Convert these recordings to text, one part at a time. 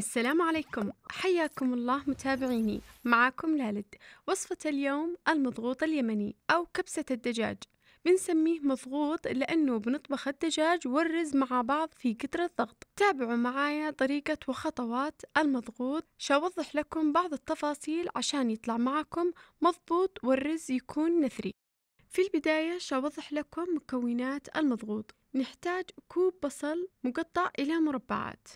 السلام عليكم حياكم الله متابعيني معاكم لالد وصفة اليوم المضغوط اليمني أو كبسة الدجاج بنسميه مضغوط لأنه بنطبخ الدجاج والرز مع بعض في قدر الضغط تابعوا معايا طريقة وخطوات المضغوط شاوضح لكم بعض التفاصيل عشان يطلع معكم مضبوط والرز يكون نثري في البداية شاوضح لكم مكونات المضغوط نحتاج كوب بصل مقطع إلى مربعات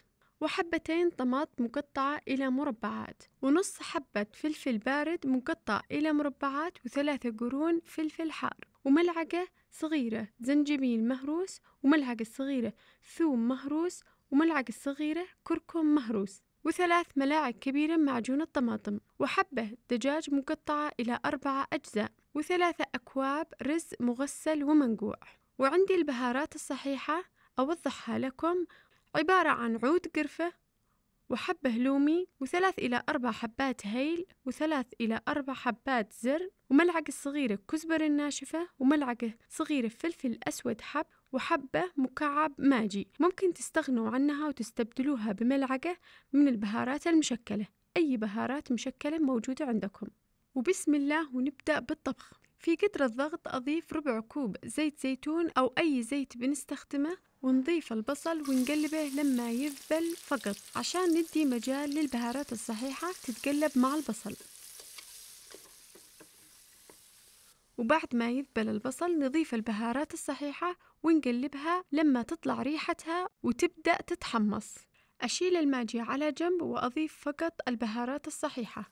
وحبتين طماط مقطعة إلى مربعات ونص حبة فلفل بارد مقطع إلى مربعات وثلاثة قرون فلفل حار وملعقة صغيرة زنجبيل مهروس وملعقة صغيرة ثوم مهروس وملعقة صغيرة كركم مهروس وثلاث ملاعق كبيرة معجون الطماطم وحبة دجاج مقطعة إلى أربعة أجزاء وثلاثة أكواب رز مغسل ومنقوع وعندي البهارات الصحيحة أوضحها لكم عبارة عن عود قرفة وحبة هلومي وثلاث إلى أربع حبات هيل وثلاث إلى أربع حبات زر وملعقة صغيرة كزبرة ناشفة وملعقة صغيرة فلفل أسود حب وحبة مكعب ماجي ممكن تستغنوا عنها وتستبدلوها بملعقة من البهارات المشكلة أي بهارات مشكلة موجودة عندكم وبسم الله ونبدأ بالطبخ في قدر الضغط أضيف ربع كوب زيت زيتون أو أي زيت بنستخدمه ونضيف البصل ونقلبه لما يذبل فقط عشان ندي مجال للبهارات الصحيحة تتقلب مع البصل وبعد ما يذبل البصل نضيف البهارات الصحيحة ونقلبها لما تطلع ريحتها وتبدأ تتحمص أشيل الماجي على جنب وأضيف فقط البهارات الصحيحة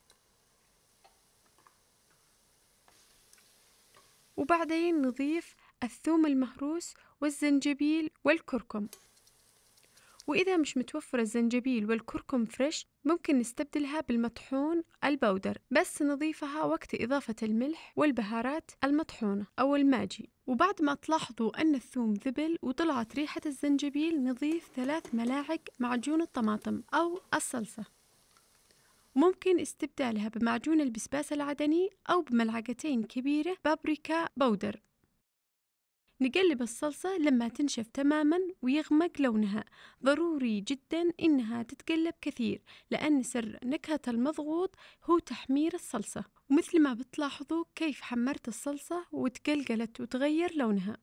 وبعدين نضيف الثوم المهروس والزنجبيل والكركم وإذا مش متوفر الزنجبيل والكركم فريش ممكن نستبدلها بالمطحون البودر بس نضيفها وقت إضافة الملح والبهارات المطحونة أو الماجي وبعد ما تلاحظوا أن الثوم ذبل وطلعت ريحة الزنجبيل نضيف ثلاث ملاعق معجون الطماطم أو الصلصة ممكن استبدالها بمعجون البسباس العدني أو بملعقتين كبيرة بابريكا بودر نقلب الصلصة لما تنشف تماما ويغمق لونها ضروري جدا إنها تتقلب كثير لأن سر نكهة المضغوط هو تحمير الصلصة ومثل ما بتلاحظوا كيف حمرت الصلصة وتقلقلت وتغير لونها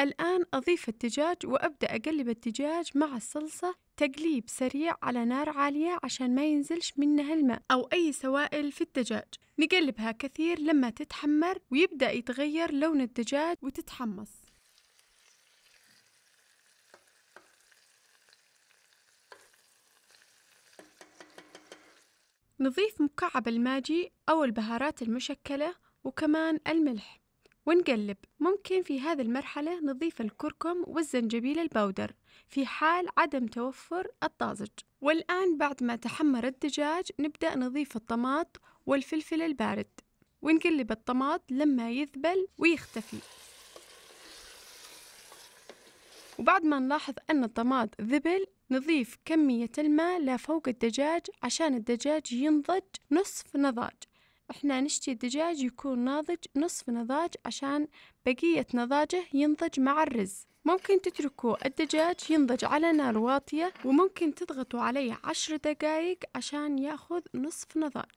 الآن أضيف الدجاج وأبدأ أقلب الدجاج مع الصلصة تقليب سريع على نار عالية عشان ما ينزلش منها الماء أو أي سوائل في الدجاج نقلبها كثير لما تتحمر ويبدأ يتغير لون الدجاج وتتحمص نضيف مكعب الماجي أو البهارات المشكلة وكمان الملح ونقلب ممكن في هذه المرحلة نضيف الكركم والزنجبيل البودر في حال عدم توفر الطازج والآن بعد ما تحمر الدجاج نبدأ نضيف الطماط والفلفل البارد ونقلب الطماط لما يذبل ويختفي وبعد ما نلاحظ أن الطماط ذبل نضيف كمية الماء لفوق الدجاج عشان الدجاج ينضج نصف نضاج إحنا نشتي الدجاج يكون ناضج نصف نضاج عشان بقية نضاجه ينضج مع الرز ممكن تتركوا الدجاج ينضج على نار واطية وممكن تضغطوا عليه عشر دقايق عشان ياخذ نصف نضاج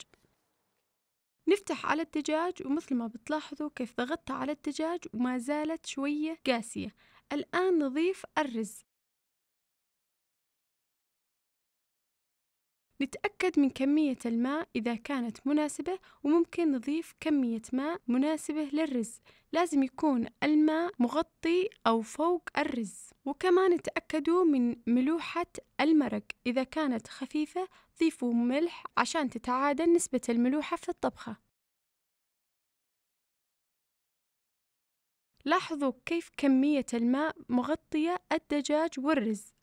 نفتح على الدجاج ومثل ما بتلاحظوا كيف ضغطت على الدجاج وما زالت شوية قاسية الآن نضيف الرز نتأكد من كمية الماء إذا كانت مناسبة وممكن نضيف كمية ماء مناسبة للرز لازم يكون الماء مغطي أو فوق الرز وكمان تأكدوا من ملوحة المرق إذا كانت خفيفة ضيفوا ملح عشان تتعادل نسبة الملوحة في الطبخة لاحظوا كيف كمية الماء مغطية الدجاج والرز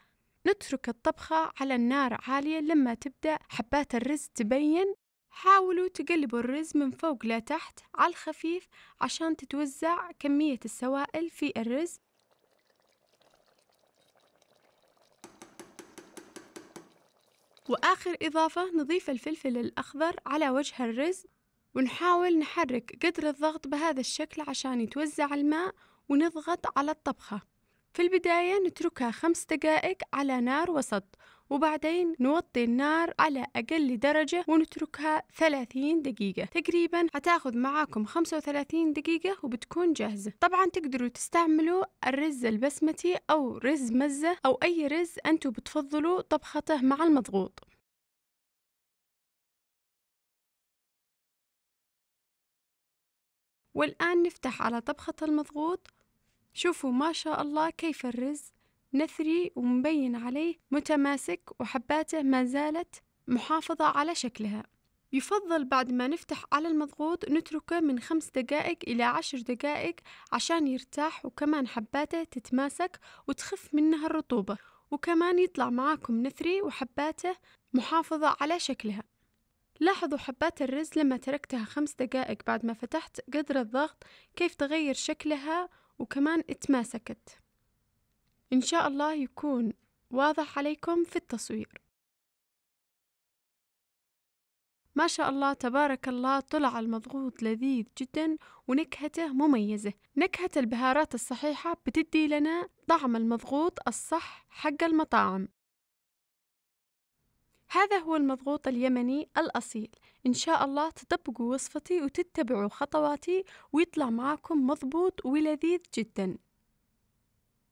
نترك الطبخة على النار عالية لما تبدأ حبات الرز تبين حاولوا تقلبوا الرز من فوق لتحت على الخفيف عشان تتوزع كمية السوائل في الرز وآخر إضافة نضيف الفلفل الأخضر على وجه الرز ونحاول نحرك قدر الضغط بهذا الشكل عشان يتوزع الماء ونضغط على الطبخة في البداية نتركها خمس دقائق على نار وسط وبعدين نوطي النار على أقل درجة ونتركها 30 دقيقة تقريبا هتاخذ معاكم 35 دقيقة وبتكون جاهزة طبعا تقدروا تستعملوا الرز البسمتي أو رز مزة أو أي رز أنتوا بتفضلوا طبخته مع المضغوط والآن نفتح على طبخة المضغوط شوفوا ما شاء الله كيف الرز نثري ومبين عليه متماسك وحباته ما زالت محافظة على شكلها يفضل بعد ما نفتح على المضغوط نتركه من خمس دقائق إلى عشر دقائق عشان يرتاح وكمان حباته تتماسك وتخف منها الرطوبة وكمان يطلع معاكم نثري وحباته محافظة على شكلها لاحظوا حبات الرز لما تركتها خمس دقائق بعد ما فتحت قدر الضغط كيف تغير شكلها وكمان اتماسكت إن شاء الله يكون واضح عليكم في التصوير ما شاء الله تبارك الله طلع المضغوط لذيذ جدا ونكهته مميزة نكهة البهارات الصحيحة بتدي لنا طعم المضغوط الصح حق المطاعم هذا هو المضغوط اليمني الأصيل إن شاء الله تطبقوا وصفتي وتتبعوا خطواتي ويطلع معاكم مضبوط ولذيذ جدا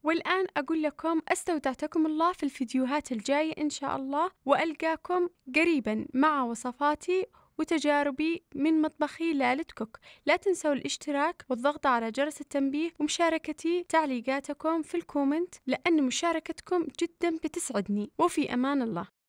والآن أقول لكم استودعتكم الله في الفيديوهات الجاية إن شاء الله وألقاكم قريبا مع وصفاتي وتجاربي من مطبخي لالتكوك كوك لا تنسوا الاشتراك والضغط على جرس التنبيه ومشاركتي تعليقاتكم في الكومنت لأن مشاركتكم جدا بتسعدني وفي أمان الله